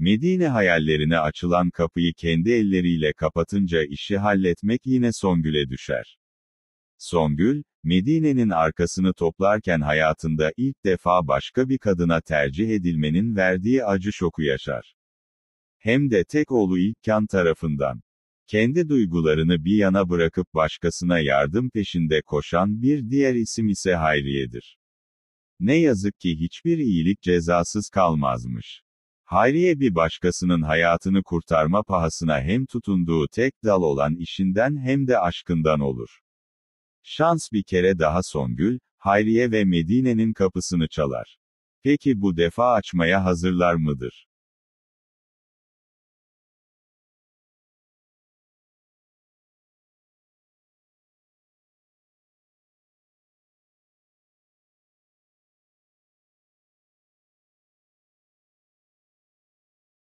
Medine hayallerine açılan kapıyı kendi elleriyle kapatınca işi halletmek yine Songül'e düşer. Songül, Medine'nin arkasını toplarken hayatında ilk defa başka bir kadına tercih edilmenin verdiği acı şoku yaşar. Hem de tek oğlu İlkan tarafından. Kendi duygularını bir yana bırakıp başkasına yardım peşinde koşan bir diğer isim ise Hayriye'dir. Ne yazık ki hiçbir iyilik cezasız kalmazmış. Hayriye bir başkasının hayatını kurtarma pahasına hem tutunduğu tek dal olan işinden hem de aşkından olur. Şans bir kere daha Songül, Hayriye ve Medine'nin kapısını çalar. Peki bu defa açmaya hazırlar mıdır?